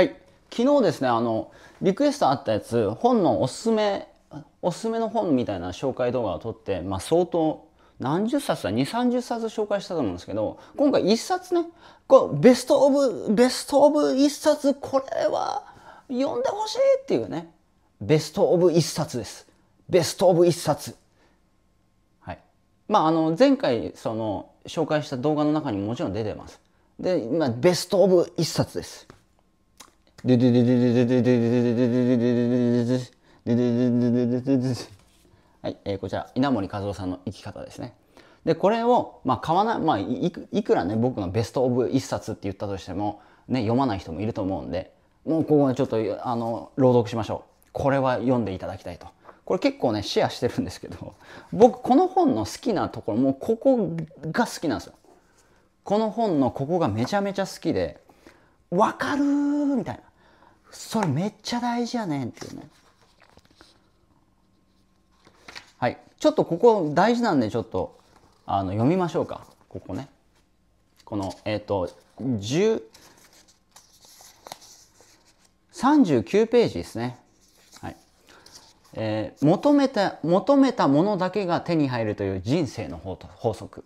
はい昨日ですねあのリクエストあったやつ本のおすすめおすすめの本みたいな紹介動画を撮って、まあ、相当何十冊だ2 3 0冊紹介したと思うんですけど今回1冊ねこベスト・オブベスト・オブ1冊これは読んでほしいっていうねベスト・オブ1冊ですベスト・オブ1冊はいまああの前回その紹介した動画の中にももちろん出てますで、今ベスト・オブ1冊ですででででででででででででではい、えこちら稲森和夫さんの生き方ですね。でこれを、まあ、買わない,、まあ、いくらね僕のベスト・オブ一冊って言ったとしても、ね、読まない人もいると思うんでもうここはちょっとあの朗読しましょうこれは読んでいただきたいとこれ結構ねシェアしてるんですけど僕この本の好きなところもうここが好きなんですよこの本のここがめちゃめちゃ好きでわかるみたいなそれめっちゃ大事やねんっていうねはいちょっとここ大事なんでちょっとあの読みましょうかここねこのえっ、ー、と10 39ページですね、はいえー、求めた求めたものだけが手に入るという人生の法則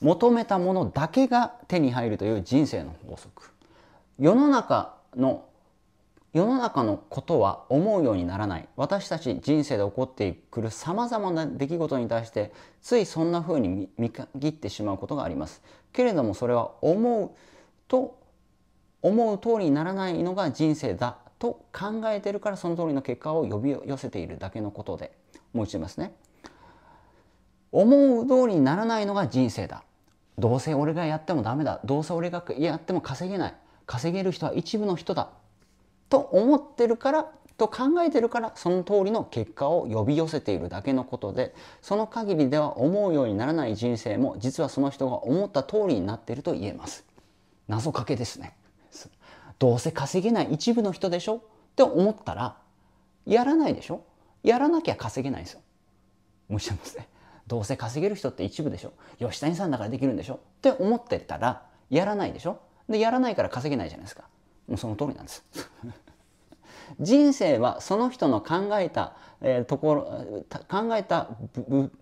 求めたものだけが手に入るという人生の法則世の中の世の中のことは思うようにならない私たち人生で起こってくるさまざまな出来事に対してついそんな風に見限ってしまうことがありますけれどもそれは思うと思う通りにならないのが人生だと考えてるからその通りの結果を呼び寄せているだけのことでもう一度言いますね思う通りにならないのが人生だどうせ俺がやってもダメだどうせ俺がやっても稼げない稼げる人は一部の人だと思ってるからと考えてるからその通りの結果を呼び寄せているだけのことでその限りでは思うようにならない人生も実はその人が思った通りになっていると言えます謎かけですねどうせ稼げない一部の人でしょって思ったらやらないでしょやらなきゃ稼げないですよ無してますねどうせ稼げる人って一部でしょ吉谷さんだからできるんでしょって思ってたらやらないでしょでやらないから稼げないじゃないですかもうその通りなんです 人生はその人の考えた、えー、ところ考えた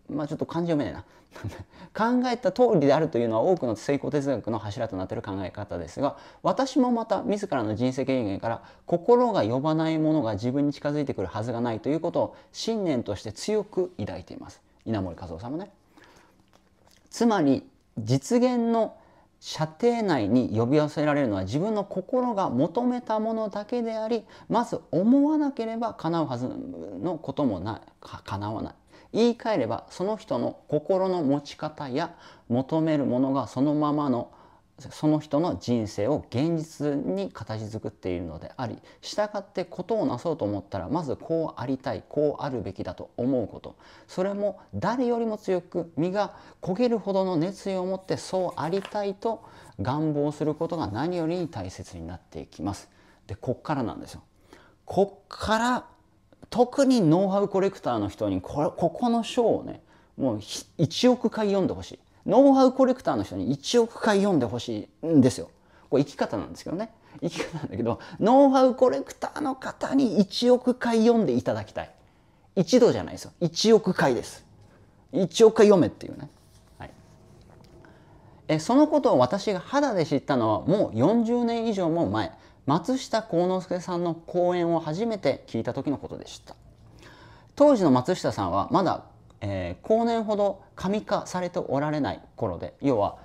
まあちょっと漢字読めないな 考えた通りであるというのは多くの成功哲学の柱となっている考え方ですが私もまた自らの人生経験から心が呼ばないものが自分に近づいてくるはずがないということを信念として強く抱いています稲森和夫さんもね。つまり実現の射程内に呼び寄せられるのは自分の心が求めたものだけでありまず思わなければ叶うはずのこともない叶わない言い換えればその人の心の持ち方や求めるものがそのままのその人の人生を現実に形作っているのであり従ってことをなそうと思ったらまずこうありたいこうあるべきだと思うことそれも誰よりも強く身が焦げるほどの熱意を持ってそうありたいと願望することが何より大切になっていきます。でこっからなんですよ。こっから特にノウハウコレクターの人にこれここの章をねもう1億回読んでほしい。ノウハウコレクターの人に1億回読んでほしいんですよ。これ生き方なんですけどね。生き方なんだけど、ノウハウコレクターの方に1億回読んでいただきたい。一度じゃないですよ。1億回です。1億回読めっていうね。はい、えそのことを私が肌で知ったのはもう40年以上も前、松下幸之助さんの講演を初めて聞いた時のことでした。当時の松下さんはまだ、えー、後年ほど神化されておられない頃で要は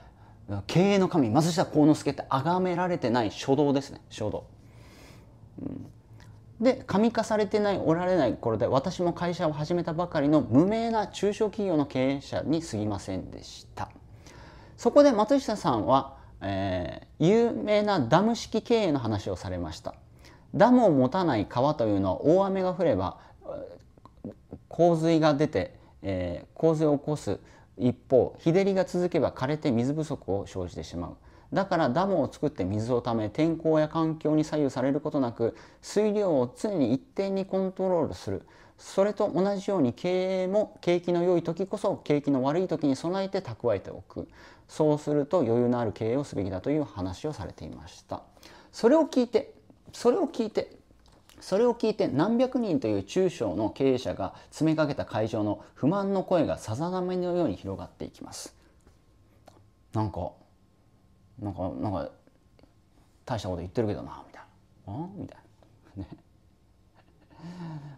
経営の神松下幸之助って崇められてない初動ですね初動。うんで神化されてないおられない頃で私も会社を始めたばかりの無名な中小企業の経営者にすぎませんでしたそこで松下さんは、えー、有名なダム式経営の話をされましたダムを持たない川というのは大雨が降れば洪水が出てえー、洪水を起こす一方日照りが続けば枯れて水不足を生じてしまうだからダムを作って水をため天候や環境に左右されることなく水量を常に一定にコントロールするそれと同じように経営も景気の良い時こそ景気の悪い時に備えて蓄えておくそうすると余裕のある経営をすべきだという話をされていましたそれを聞いてそれを聞いてそれを聞いて何百人という中小の経営者が詰めかけた会場の不満の声がさざ波のように広がっていきます。なんか、なんか、なんか、大したこと言ってるけどな、みたいな。あみたいな。ね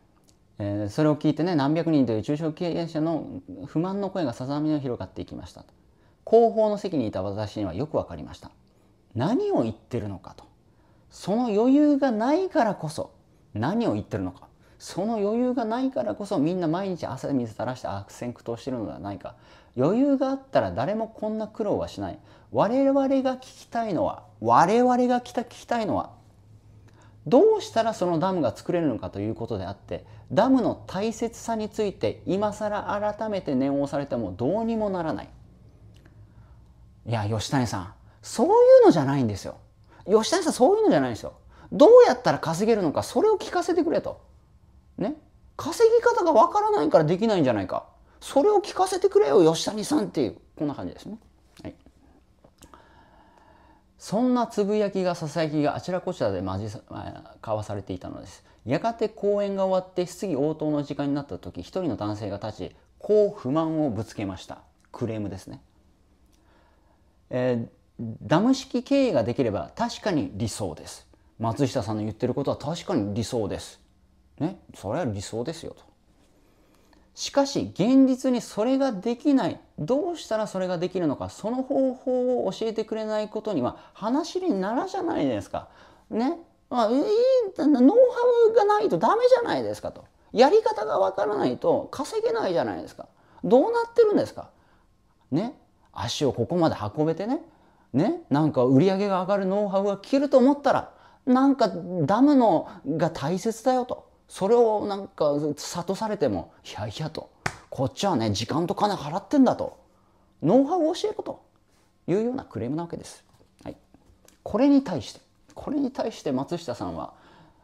えー、それを聞いてね、何百人という中小経営者の不満の声がさざ波のように広がっていきました。後方の席にいた私にはよくわかりました。何を言ってるのかと。その余裕がないからこそ何を言ってるのかその余裕がないからこそみんな毎日汗水垂らして悪戦苦闘してるのではないか余裕があったら誰もこんな苦労はしない我々が聞きたいのは我々がた聞きたいのはどうしたらそのダムが作れるのかということであってダムの大切さについて今更改めて念を押されてもどうにもならないいや吉谷さんそういうのじゃないんですよ吉谷さんそういうのじゃないんですよどうやったら稼げるのかそれを聞かせてくれと。ね。稼ぎ方がわからないからできないんじゃないか。それを聞かせてくれよ吉谷さんっていうこんな感じですね。はい、そんなつぶやきがささやきがあちらこちらで交わされていたのです。やがて講演が終わって質疑応答の時間になった時一人の男性が立ちこう不満をぶつけましたクレームですね、えー、ダム式経営ができれば確かに理想です松下さんの言ってることは確かに理想です。ね、それは理想ですよと。しかし現実にそれができないどうしたらそれができるのかその方法を教えてくれないことには話にならじゃないですか。ね、まあ、ノウハウがないとダメじゃないですかと。やり方がわからないと稼げないじゃないですか。どうなってるんですか。ね、足をここまで運べてね、ね、なんか売り上げが上がるノウハウが消ると思ったらなんかダムのが大切だよとそれをなんか諭されてもいやいやとこっちはね時間と金払ってんだとノウハウを教えろというようなクレームなわけです。はい、これに対してこれに対して松下さんは、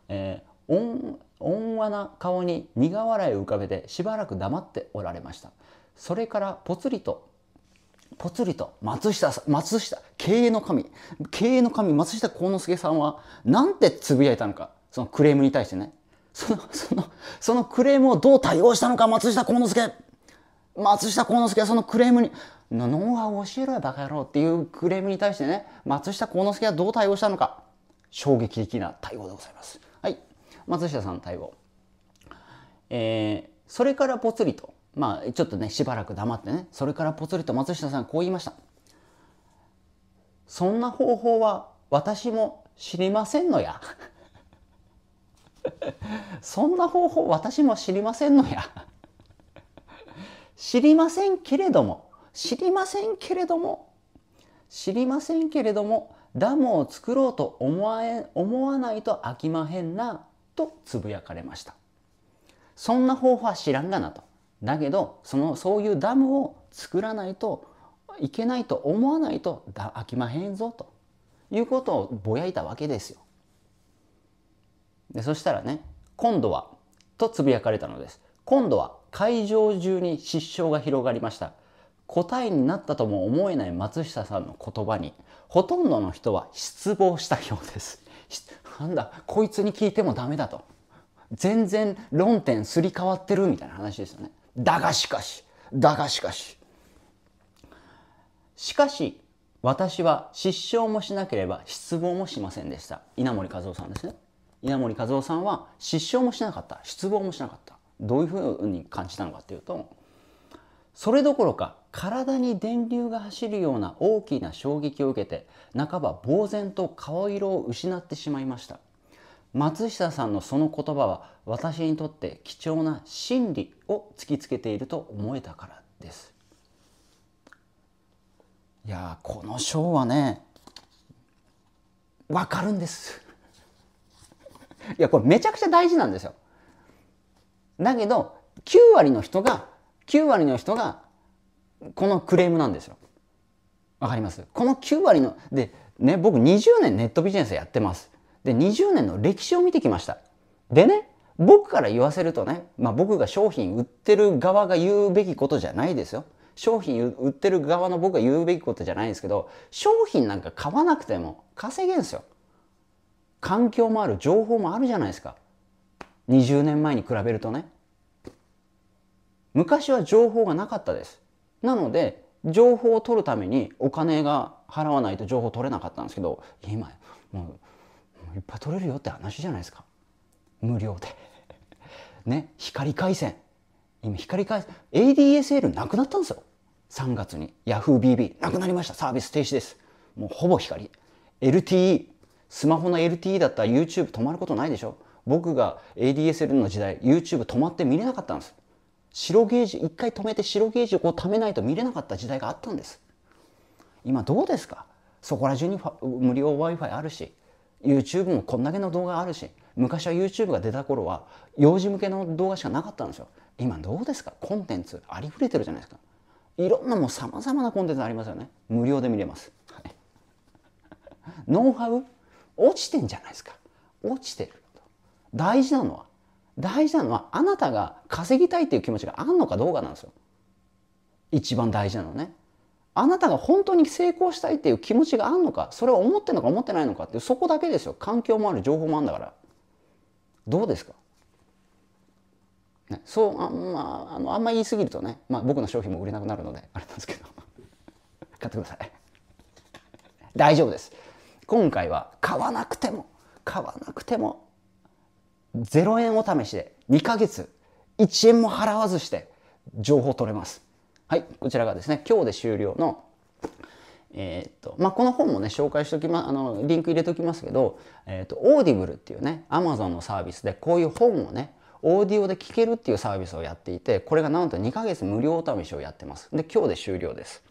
えー、温和な顔に苦笑いを浮かべてしばらく黙っておられました。それからポツリとぽつりと松下松下経営の神経営の神松下幸之助さんはなんてつぶやいたのかそのクレームに対してねそのそのそのクレームをどう対応したのか松下幸之助松下幸之助はそのクレームに「ノウハウを教えろよバカ野郎」っていうクレームに対してね松下幸之助はどう対応したのか衝撃的な対応でございます。はい松下さんの対応、えー、それからぽつりとまあ、ちょっとね、しばらく黙ってね、それからぽつりと松下さんこう言いました。そんな方法は私も知りませんのや。そんな方法私も知りませんのや。知りませんけれども、知りませんけれども、知りませんけれども、ダムを作ろうと思わえ思わないと飽きまへんな、とつぶやかれました。そんな方法は知らんがなと。だけどそのそういうダムを作らないといけないと思わないと飽きまへんぞということをぼやいたわけですよ。でそしたらね今度はとつぶやかれたのです。今度は会場中に失笑が広がりました。答えになったとも思えない松下さんの言葉にほとんどの人は失望したようです。なんだこいつに聞いてもダメだと。全然論点すり替わってるみたいな話ですよね。だがしかし、だがしかし。しかし、私は失笑もしなければ失望もしませんでした。稲森和夫さんですね。稲森和夫さんは失笑もしなかった。失望もしなかった。どういうふうに感じたのかっていうと、それどころか体に電流が走るような大きな衝撃を受けて半ば呆然と顔色を失ってしまいました松下さんのその言葉は私にとって貴重な真理を突きつけていると思えたからですいやこの章はねわかるんですいやこれめちゃくちゃ大事なんですよだけど9割の人が9割の人がこのクレームなんですよわかりますこの9割のでね僕20年ネットビジネスやってますで、20年の歴史を見てきました。でね、僕から言わせるとね、まあ、僕が商品売ってる側が言うべきことじゃないですよ。商品売ってる側の僕が言うべきことじゃないんですけど、商品なんか買わなくても稼げんすよ。環境もある、情報もあるじゃないですか。20年前に比べるとね。昔は情報がなかったです。なので、情報を取るためにお金が払わないと情報取れなかったんですけど、今、もういっぱい取れるよって話じゃないですか無料で ね光回線今光回線 ADSL なくなったんですよ3月に YahooBB なくなりましたサービス停止ですもうほぼ光 LTE スマホの LTE だったら YouTube 止まることないでしょ僕が ADSL の時代 YouTube 止まって見れなかったんです白ゲージ一回止めて白ゲージをこう貯めないと見れなかった時代があったんです今どうですかそこら中に無料 w i f i あるし YouTube もこんだけの動画あるし昔は YouTube が出た頃は幼児向けの動画しかなかったんですよ今どうですかコンテンツありふれてるじゃないですかいろんなもうさまざまなコンテンツありますよね無料で見れます、はい、ノウハウ落ちてんじゃないですか落ちてる大事なのは大事なのはあなたが稼ぎたいっていう気持ちがあんのかどうかなんですよ一番大事なのねあなたが本当に成功したいっていう気持ちがあるのかそれを思ってるのか思ってないのかっていうそこだけですよ環境もある情報もあるんだからどうですか、ね、そうあ,、まあ、あのあんま言い過ぎるとね、まあ、僕の商品も売れなくなるのであれなんですけど 買ってください 大丈夫です今回は買わなくても買わなくても0円を試しで2ヶ月1円も払わずして情報取れますはい、こちらがですね、今日で終了の、えー、っと、まあ、この本もね、紹介しておきま、あの、リンク入れておきますけど、えー、っと、オーディブルっていうね、アマゾンのサービスで、こういう本をね、オーディオで聴けるっていうサービスをやっていて、これがなんと2ヶ月無料お試しをやってます。で、今日で終了です。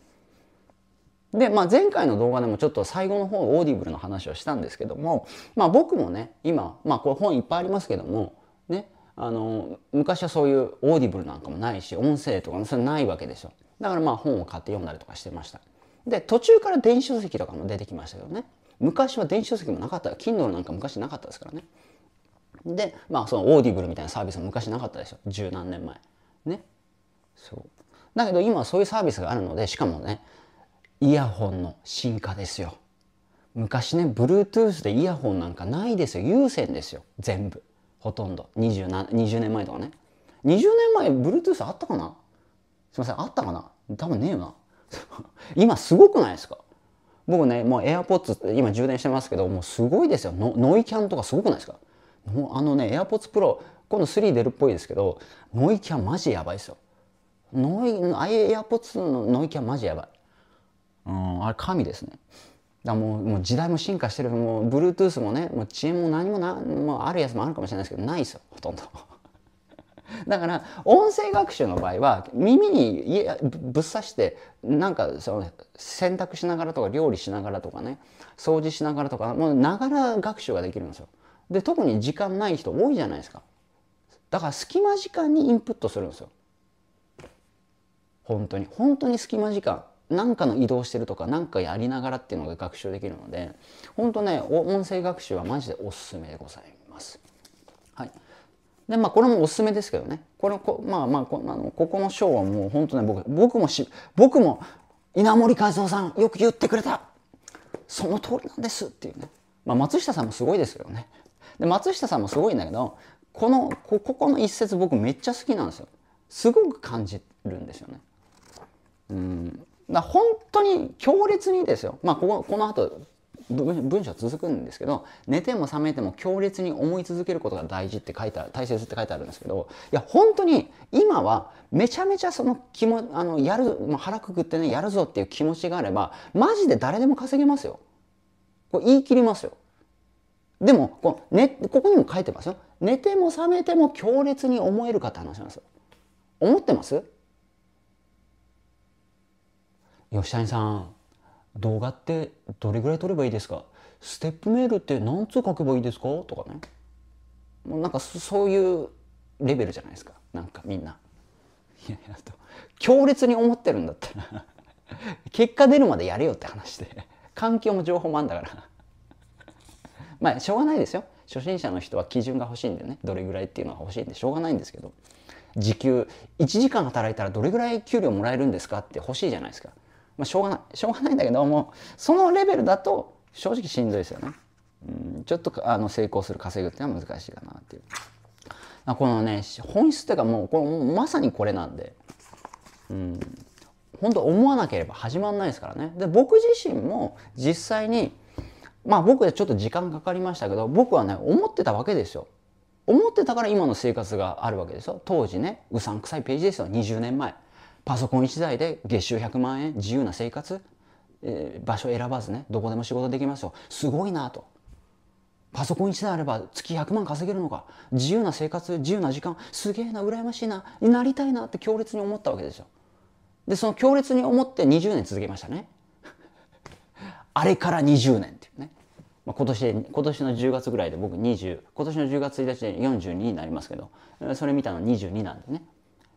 で、まあ、前回の動画でもちょっと最後の方オーディブルの話をしたんですけども、まあ、僕もね今、まあ、これ本いっぱいありますけどもあの昔はそういうオーディブルなんかもないし音声とかもそれないわけですよだからまあ本を買って読んだりとかしてましたで途中から電子書籍とかも出てきましたけどね昔は電子書籍もなかった Kindle なんか昔なかったですからねでまあそのオーディブルみたいなサービスも昔なかったでしょ十何年前ねそうだけど今はそういうサービスがあるのでしかもねイヤホンの進化ですよ昔ね Bluetooth でイヤホンなんかないですよ有線ですよ全部ほとんど 20, な20年前とかね20年前 Bluetooth あったかなすいませんあったかな多分ねえよな 今すごくないですか僕ねもう AirPods 今充電してますけどもうすごいですよノイキャンとかすごくないですかあのね AirPods Pro 今度3出るっぽいですけどノイキャンマジやばいですよノイ AirPods のノイキャンマジやばいうんあれ神ですねだもうもう時代も進化してるもう Bluetooth もねもう遅延も何もなもうあるやつもあるかもしれないですけどないですよほとんど だから音声学習の場合は耳にぶっ刺してなんかその洗濯しながらとか料理しながらとかね掃除しながらとかもうながら学習ができるんですよで特に時間ない人多いじゃないですかだから隙間時間にインプットするんですよ本当に本当に隙間時間何かの移動してるとか何かやりながらっていうのが学習できるので本当ね音声学習はマジでおすすめでございます。はいでまあ、これもおすすめですけどねこれこまあまあこあのここの章はもう本当ね僕僕もし僕も稲森和夫さんよく言ってくれたその通りなんですっていうね、まあ、松下さんもすごいですけどねで松下さんもすごいんだけどこのここの一節僕めっちゃ好きなんですよすごく感じるんですよねうんだ本当に強烈にですよ、まあ、こここの後文章続くんですけど寝ても覚めても強烈に思い続けることが大事って書いてある大切って書いてあるんですけどいや本当に今はめちゃめちゃその気もあのやる腹くくってねやるぞっていう気持ちがあればマジで誰でも稼げますよ。こ言い切りますよ。でもこう、ここにも書いてますよ。寝ても覚めても強烈に思えるかって話なんですよ。思ってます吉谷さん動画ってどれぐらい撮ればいいですかステップメールって何通書けばいいですかとかねもうなんかそういうレベルじゃないですかなんかみんないやいやと強烈に思ってるんだったら結果出るまでやれよって話で環境も情報もあんだからまあしょうがないですよ初心者の人は基準が欲しいんでねどれぐらいっていうのが欲しいんでしょうがないんですけど時給1時間働いたらどれぐらい給料もらえるんですかって欲しいじゃないですかまあ、しょうがない、しょうがないんだけども、そのレベルだと正直しんどいですよね。うん、ちょっとあの成功する、稼ぐっていうのは難しいかなっていう。あこのね、本質っていうかもう、このまさにこれなんで、うん、本当思わなければ始まんないですからね。で、僕自身も実際に、まあ僕はちょっと時間かかりましたけど、僕はね、思ってたわけですよ。思ってたから今の生活があるわけですよ。当時ね、うさんくさいページですよ、20年前。パソコン1台で月収100万円自由な生活、えー、場所選ばずねどこでも仕事できますよすごいなとパソコン1台あれば月100万稼げるのか自由な生活自由な時間すげえな羨ましいななりたいなって強烈に思ったわけですよでその強烈に思って20年続けましたね あれから20年っていうね、まあ、今年今年の10月ぐらいで僕20今年の10月1日で42になりますけどそれ見たの22なんでね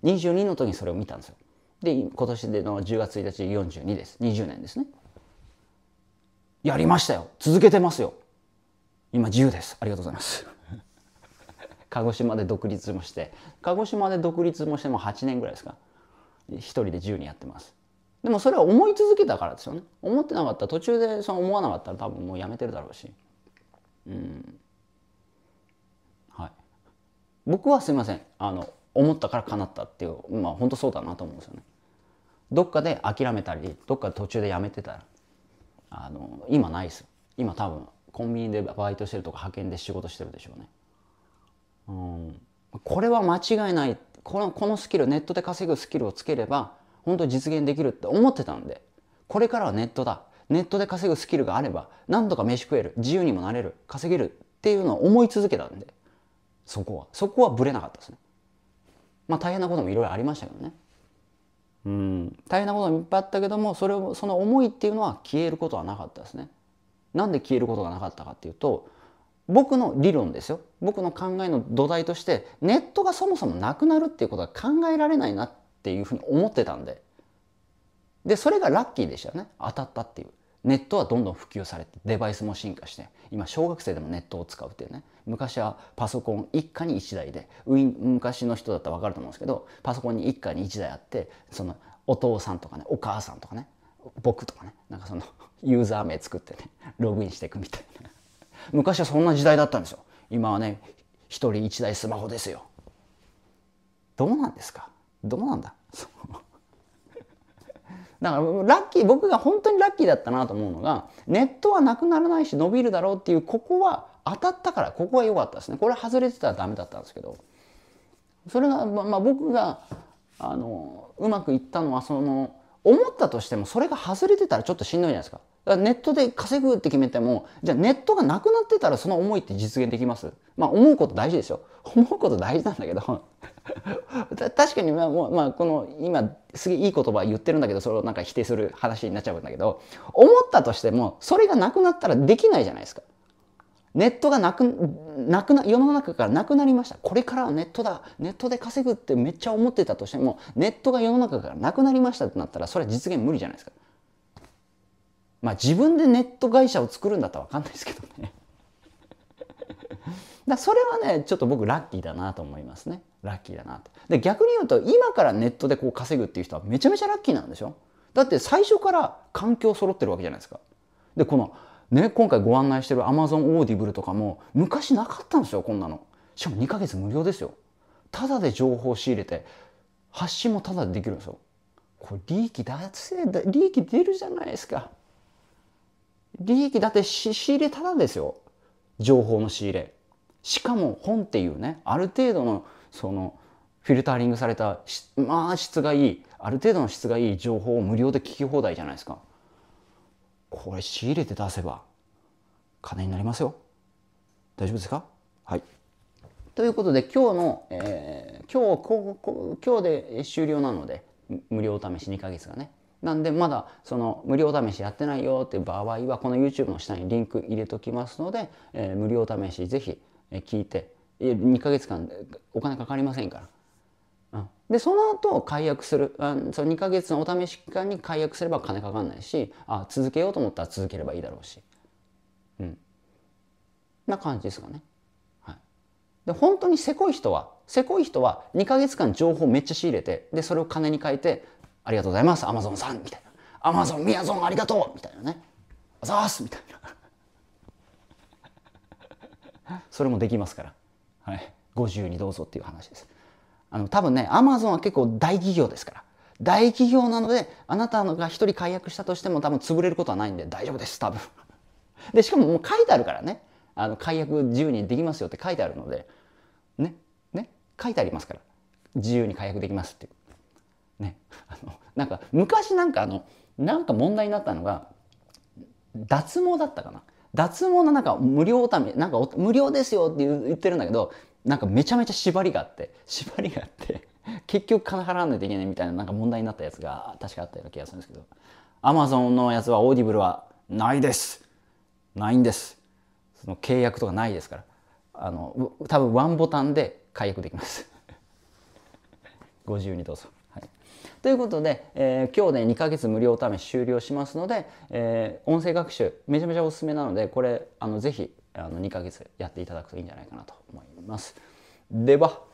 22の時にそれを見たんですよで今年での10月1日42です20年ですねやりましたよ続けてますよ今自由ですありがとうございます 鹿児島で独立もして鹿児島で独立もしても8年ぐらいですか一人で自由にやってますでもそれは思い続けたからですよね思ってなかったら途中でそう思わなかったら多分もうやめてるだろうしうんはい僕はすいませんあの思ったから叶ったっていうまあ本当そうだなと思うんですよね。どっかで諦めたりどっか途中でやめてたらあの今ないです今多分コンビニでバイトしてるとか派遣で仕事してるでしょうね。うん、これは間違いないこのこのスキルネットで稼ぐスキルをつければ本当に実現できるって思ってたんでこれからはネットだネットで稼ぐスキルがあれば何とか飯食える自由にもなれる稼げるっていうのを思い続けたんでそこはそこはブレなかったですねまあ大変なこともいろいろありましたけどね。うん、大変なこともいっぱいあったけどもそれをその思いっていうのは消えることはなかったですね。なんで消えることがなかったかっていうと僕の理論ですよ僕の考えの土台としてネットがそもそもなくなるっていうことは考えられないなっていうふうに思ってたんででそれがラッキーでしたよね当たったっていう。ネットはどんどん普及されてデバイスも進化して今小学生でもネットを使うっていうね昔はパソコン一家に一台で昔の人だったら分かると思うんですけどパソコンに一家に一台あってそのお父さんとかねお母さんとかね僕とかねなんかそのユーザー名作ってねログインしていくみたいな昔はそんな時代だったんですよ今はね一人一台スマホですよどうなんですかどうなんだだからラッキー、僕が本当にラッキーだったなと思うのが、ネットはなくならないし伸びるだろうっていう、ここは当たったから、ここは良かったですね。これ外れてたらダメだったんですけど、それが、まあ、僕が、あの、うまくいったのは、その、思ったとしてもそれが外れてたらちょっとしんどいじゃないですか。かネットで稼ぐって決めても、じゃあネットがなくなってたらその思いって実現できますまあ思うこと大事ですよ。思うこと大事なんだけど 確かにまあもう、まあ、この今すげえいい言葉言ってるんだけどそれをなんか否定する話になっちゃうんだけど思ったとしてもそれがなくなったらできないじゃないですか。ネットがなくなくな世の中からなくなりましたこれからはネットだネットで稼ぐってめっちゃ思ってたとしてもネットが世の中からなくなりましたってなったらそれは実現無理じゃないですか。まあ自分でネット会社を作るんだったら分かんないですけどね。だそれはねちょっと僕ラッキーだなと思いますね。ラッキーだなと。で逆に言うと今からネットでこう稼ぐっていう人はめちゃめちゃラッキーなんでしょだって最初から環境揃ってるわけじゃないですか。でこのね今回ご案内してる Amazon オーディブルとかも昔なかったんですよこんなの。しかも2ヶ月無料ですよ。ただで情報を仕入れて発信もただでできるんですよ。これ利益出せ利益出るじゃないですか。利益だって仕入れただですよ。情報の仕入れ。しかも本っていうねある程度のそのフィルタリングされたまあ質がいいある程度の質がいい情報を無料で聞き放題じゃないですかこれ仕入れて出せば金になりますよ大丈夫ですかはいということで今日の、えー、今日ここ今日で終了なので無料試し2ヶ月がねなんでまだその無料試しやってないよっていう場合はこの YouTube の下にリンク入れときますので、えー、無料試しぜひ聞いて2ヶ月間お金かかりませんから。でその後解約する、うその2ヶ月のお試し期間に解約すれば金かかんないしあ続けようと思ったら続ければいいだろうし、うん、な感じですかね。はい、で本当にせこい人はせこい人は2ヶ月間情報めっちゃ仕入れてでそれを金に変えて「ありがとうございますアマゾンさん」みたいな「アマゾンみやぞんありがとう」みたいなね「あざーす」みたいな それもできますから。はい、ご自由にどうぞっていう話です。あの多分ねアマゾンは結構大企業ですから大企業なのであなたが1人解約したとしても多分潰れることはないんで大丈夫です多分 でしかももう書いてあるからねあの解約自由にできますよって書いてあるのでねね書いてありますから自由に解約できますっていうねあのなんか昔なんかあのなんか問題になったのが脱毛だったかな脱毛のなんか無料ため、なんか無料ですよって言ってるんだけど、なんかめちゃめちゃ縛りがあって、縛りがあって 結局金払わないといけないみたいななんか問題になったやつが確かあったような気がするんですけど、アマゾンのやつはオーディブルはないです。ないんです。その契約とかないですから。あの、多分ワンボタンで解約できます ご自由にどうぞ。ということで、えー、今日ね2ヶ月無料試し終了しますので、えー、音声学習めちゃめちゃおすすめなのでこれあのぜひあの2ヶ月やっていただくといいんじゃないかなと思います。では